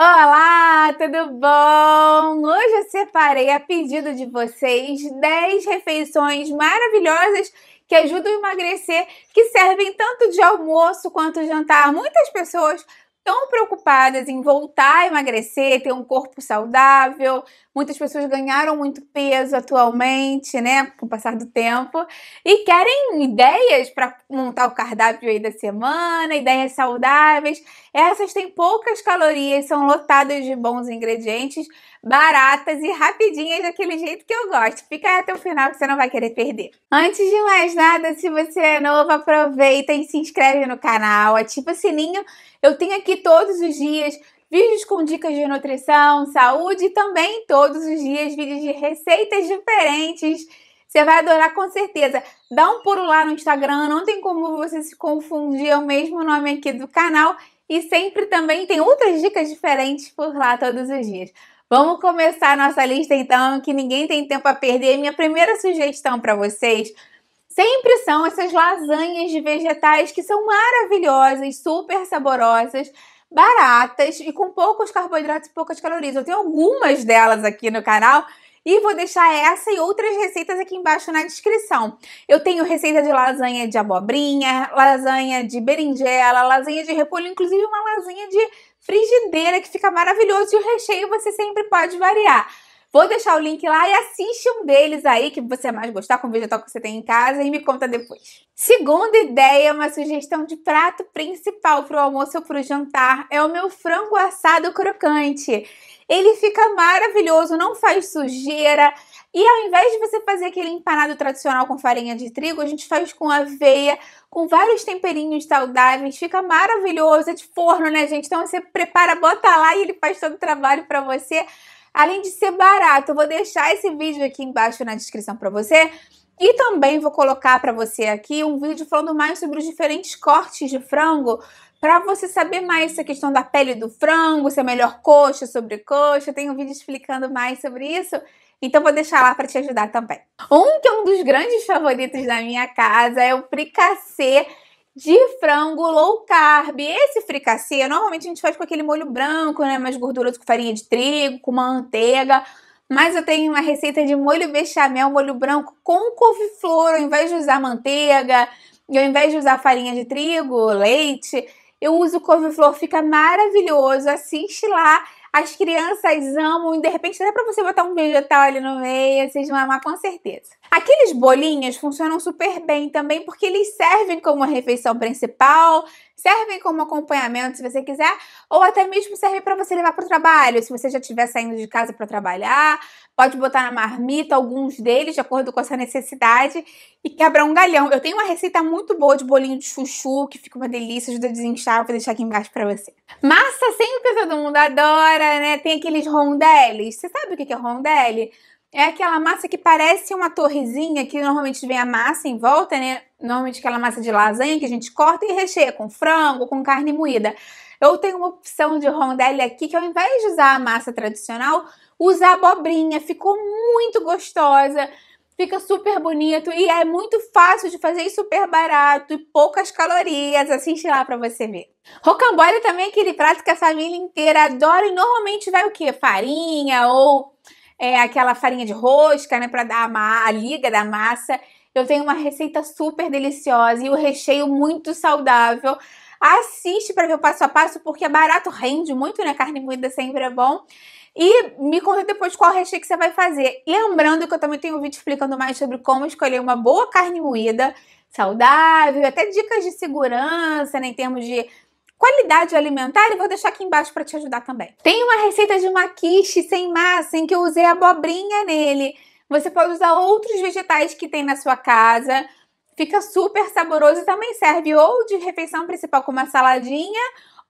Olá, tudo bom? Hoje eu separei a pedido de vocês 10 refeições maravilhosas que ajudam a emagrecer, que servem tanto de almoço quanto jantar. Muitas pessoas tão preocupadas em voltar a emagrecer, ter um corpo saudável. Muitas pessoas ganharam muito peso atualmente, né, com o passar do tempo, e querem ideias para montar o cardápio aí da semana, ideias saudáveis. Essas têm poucas calorias, são lotadas de bons ingredientes, baratas e rapidinhas daquele jeito que eu gosto. Fica aí até o final que você não vai querer perder. Antes de mais nada, se você é novo, aproveita e se inscreve no canal, ativa o sininho eu tenho aqui todos os dias vídeos com dicas de nutrição, saúde e também todos os dias vídeos de receitas diferentes. Você vai adorar com certeza. Dá um pulo lá no Instagram, não tem como você se confundir, é o mesmo nome aqui do canal. E sempre também tem outras dicas diferentes por lá todos os dias. Vamos começar a nossa lista então, que ninguém tem tempo a perder. Minha primeira sugestão para vocês sempre são essas lasanhas de vegetais que são maravilhosas, super saborosas, baratas e com poucos carboidratos e poucas calorias. Eu tenho algumas delas aqui no canal. E vou deixar essa e outras receitas aqui embaixo na descrição. Eu tenho receita de lasanha de abobrinha, lasanha de berinjela, lasanha de repolho, inclusive uma lasanha de frigideira que fica maravilhoso e o recheio você sempre pode variar. Vou deixar o link lá e assiste um deles aí que você mais gostar com o vegetal que você tem em casa e me conta depois. Segunda ideia, uma sugestão de prato principal para o almoço ou para o jantar é o meu frango assado crocante. Ele fica maravilhoso, não faz sujeira. E ao invés de você fazer aquele empanado tradicional com farinha de trigo, a gente faz com aveia, com vários temperinhos saudáveis, fica maravilhoso, é de forno, né, gente? Então você prepara, bota lá e ele faz todo o trabalho para você Além de ser barato, eu vou deixar esse vídeo aqui embaixo na descrição para você. E também vou colocar para você aqui um vídeo falando mais sobre os diferentes cortes de frango para você saber mais essa questão da pele do frango, se é melhor coxa, sobre coxa, tem um vídeo explicando mais sobre isso. Então vou deixar lá para te ajudar também. Um que é um dos grandes favoritos da minha casa é o fricassê de frango low carb. Esse fricassê, normalmente a gente faz com aquele molho branco, né, mais gorduroso com farinha de trigo, com manteiga. Mas eu tenho uma receita de molho bechamel, molho branco com couve-flor, ao invés de usar manteiga, e ao invés de usar farinha de trigo, leite, eu uso couve-flor, fica maravilhoso. Assiste lá as crianças amam e de repente dá para você botar um vegetal ali no meio, vocês vão amar com certeza. Aqueles bolinhos funcionam super bem também porque eles servem como refeição principal, servem como acompanhamento se você quiser, ou até mesmo serve para você levar para o trabalho, se você já estiver saindo de casa para trabalhar, pode botar na marmita alguns deles, de acordo com a sua necessidade, e quebrar um galhão. Eu tenho uma receita muito boa de bolinho de chuchu, que fica uma delícia, ajuda a desinchar, vou deixar aqui embaixo para você. Massa sempre todo mundo adora, né? Tem aqueles rondeles, você sabe o que é rondelle? É aquela massa que parece uma torrezinha, que normalmente vem a massa em volta, né? Normalmente aquela massa de lasanha que a gente corta e recheia com frango, com carne moída. Eu tenho uma opção de rondelle aqui que ao invés de usar a massa tradicional, usa abobrinha. Ficou muito gostosa, fica super bonito e é muito fácil de fazer e super barato e poucas calorias. Assiste lá para você ver. Rocambole também é aquele prato que a família inteira adora e normalmente vai o quê? Farinha ou é, aquela farinha de rosca, né, para dar a, a liga da massa. Eu tenho uma receita super deliciosa e o recheio muito saudável. Assiste para ver o passo a passo, porque é barato, rende muito, né? Carne moída sempre é bom. E me conta depois qual recheio que você vai fazer. Lembrando que eu também tenho um vídeo explicando mais sobre como escolher uma boa carne moída saudável, até dicas de segurança, né, em termos de qualidade alimentar e vou deixar aqui embaixo para te ajudar também. Tem uma receita de maquiche sem massa em que eu usei abobrinha nele. Você pode usar outros vegetais que tem na sua casa. Fica super saboroso e também serve ou de refeição principal como uma saladinha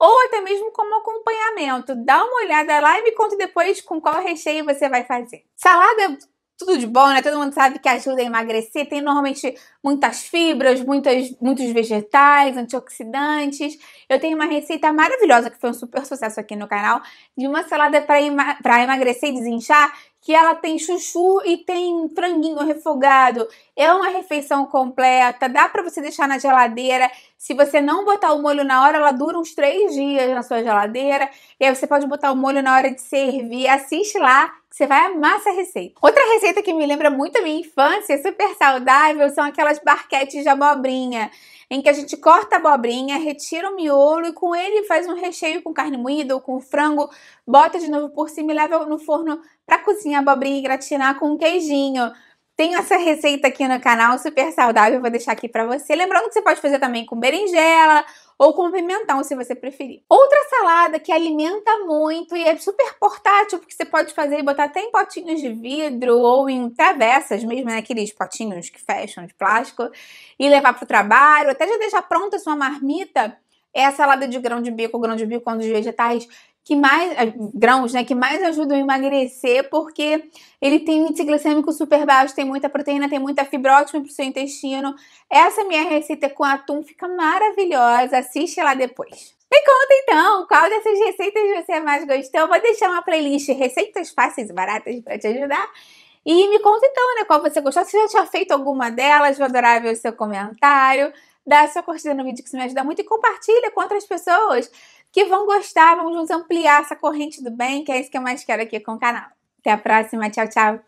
ou até mesmo como acompanhamento. Dá uma olhada lá e me conta depois com qual recheio você vai fazer. Salada tudo de bom, né? Todo mundo sabe que ajuda a emagrecer. Tem normalmente muitas fibras, muitas, muitos vegetais, antioxidantes. Eu tenho uma receita maravilhosa que foi um super sucesso aqui no canal de uma salada para emagrecer e desinchar que ela tem chuchu e tem franguinho refogado. É uma refeição completa, dá para você deixar na geladeira. Se você não botar o molho na hora, ela dura uns três dias na sua geladeira. E aí você pode botar o molho na hora de servir. Assiste lá, que você vai amar essa receita. Outra receita que me lembra muito a minha infância, super saudável, são aquelas barquetes de abobrinha em que a gente corta a abobrinha, retira o miolo e com ele faz um recheio com carne moída ou com frango, bota de novo por cima e leva no forno para cozinhar abobrinha e gratinar com queijinho. Tenho essa receita aqui no canal, super saudável, vou deixar aqui para você. Lembrando que você pode fazer também com berinjela ou com pimentão, se você preferir. Outra salada que alimenta muito e é super portátil, porque você pode fazer e botar até em potinhos de vidro ou em travessas mesmo, né? aqueles potinhos que fecham de plástico, e levar para o trabalho, até já deixar pronta a sua marmita é a salada de grão de bico, grão de bico com é os vegetais que mais eh, grãos, né, que mais ajudam a emagrecer, porque ele tem um índice glicêmico super baixo, tem muita proteína, tem muita fibra ótima para o seu intestino. Essa minha receita com atum fica maravilhosa, assiste lá depois. Me conta então, qual dessas receitas você mais gostou? vou deixar uma playlist receitas fáceis e baratas para te ajudar. E me conta então, né, qual você gostou, se já tinha feito alguma delas, vou adorar ver o seu comentário. Dá sua curtida no vídeo que isso me ajuda muito e compartilha com outras pessoas que vão gostar. Vamos ampliar essa corrente do bem, que é isso que eu mais quero aqui com o canal. Até a próxima. Tchau, tchau.